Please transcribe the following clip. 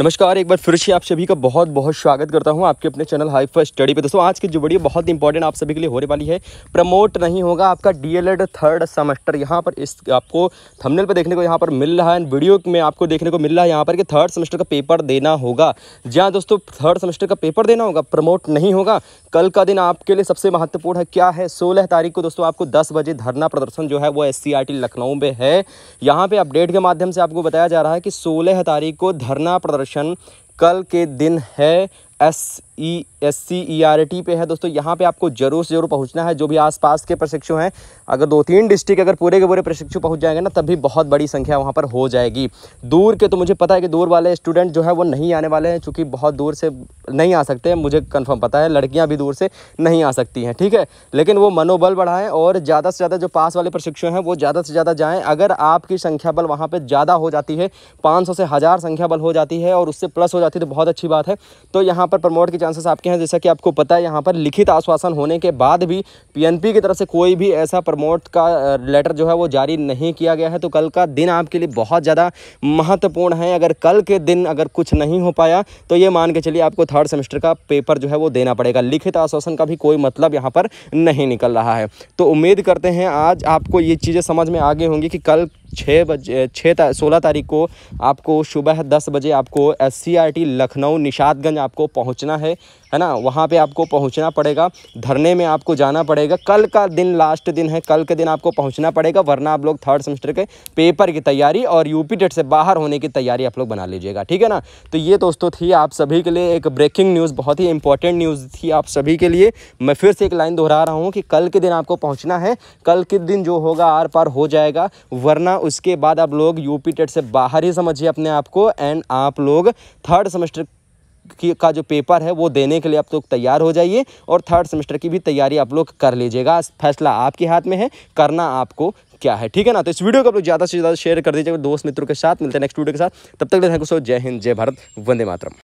नमस्कार एक बार फिर से आप सभी का बहुत बहुत स्वागत करता हूं आपके अपने चैनल हाई फर्स्ट स्टडी पे दोस्तों आज की जो वीडियो बहुत इंपॉर्टेंट आप सभी के लिए होने वाली है प्रमोट नहीं होगा आपका डीएलएड थर्ड सेमेस्टर यहां पर इस आपको थंबनेल पर देखने को यहां पर मिल रहा है वीडियो में आपको देखने को मिल रहा है यहाँ पर कि थर्ड सेमेस्टर का पेपर देना होगा जी दोस्तों थर्ड सेमेस्टर का पेपर देना होगा प्रमोट नहीं होगा कल का दिन आपके लिए सबसे महत्वपूर्ण है क्या है सोलह तारीख को दोस्तों आपको दस बजे धरना प्रदर्शन जो है वो एस e लखनऊ में है यहाँ पर अपडेट के माध्यम से आपको बताया जा रहा है कि सोलह तारीख को धरना प्रदर्शन क्वेश्चन कल के दिन है S E S C E R T पे है दोस्तों यहाँ पे आपको जरूर से जरूर पहुँचना है जो भी आसपास के प्रशिक्षु हैं अगर दो तीन डिस्ट्रिक्ट अगर पूरे के पूरे प्रशिक्षु पहुँच जाएंगे ना तब भी बहुत बड़ी संख्या वहाँ पर हो जाएगी दूर के तो मुझे पता है कि दूर वाले स्टूडेंट जो है वो नहीं आने वाले हैं चूँकि बहुत दूर से नहीं आ सकते मुझे कन्फर्म पता है लड़कियाँ भी दूर से नहीं आ सकती हैं ठीक है लेकिन वो मनोबल बढ़ाएँ और ज़्यादा से ज़्यादा जो पास वाले प्रशिक्षु हैं वो ज़्यादा से ज़्यादा जाएँ अगर आपकी संख्या बल वहाँ पर ज़्यादा हो जाती है पाँच से हज़ार संख्या बल हो जाती है और उससे प्लस हो जाती है तो बहुत अच्छी बात है तो यहाँ पर प्रमोट के चांसेस आपके हैं जैसा कि आपको पता है यहाँ पर लिखित आश्वासन होने के बाद भी पीएनपी की तरफ से कोई भी ऐसा प्रमोट का लेटर जो है वो जारी नहीं किया गया है तो कल का दिन आपके लिए बहुत ज़्यादा महत्वपूर्ण है अगर कल के दिन अगर कुछ नहीं हो पाया तो ये मान के चलिए आपको थर्ड सेमेस्टर का पेपर जो है वो देना पड़ेगा लिखित आश्वासन का भी कोई मतलब यहाँ पर नहीं निकल रहा है तो उम्मीद करते हैं आज आपको ये चीज़ें समझ में आगे होंगी कि कल छः बजे छः ता, सोलह तारीख को आपको सुबह दस बजे आपको एस लखनऊ निषादगंज आपको पहुँचना है है ना वहाँ पे आपको पहुँचना पड़ेगा धरने में आपको जाना पड़ेगा कल का दिन लास्ट दिन है कल के दिन आपको पहुँचना पड़ेगा वरना आप लोग थर्ड सेमेस्टर के पेपर की तैयारी और यूपी टेट से बाहर होने की तैयारी आप लोग बना लीजिएगा ठीक है ना तो ये दोस्तों थी आप सभी के लिए एक ब्रेकिंग न्यूज़ बहुत ही इंपॉर्टेंट न्यूज़ थी आप सभी के लिए मैं फिर से एक लाइन दोहरा रहा हूँ कि कल के दिन आपको पहुँचना है कल के दिन जो होगा आर पार हो जाएगा वरना उसके बाद आप लोग यूपी टेट से बाहर ही समझिए अपने आप को एंड आप लोग थर्ड सेमेस्टर का जो पेपर है वो देने के लिए आप लोग तैयार हो जाइए और थर्ड सेमेस्टर की भी तैयारी आप लोग कर लीजिएगा फैसला आपके हाथ में है करना आपको क्या है ठीक है ना तो इस वीडियो को आप लोग ज़्यादा से ज़्यादा शेयर कर दीजिएगा दोस्त मित्रों के साथ मिलते हैं नेक्स्ट वीडियो के साथ तब तक जय हिंद जय भारत वंदे मातरम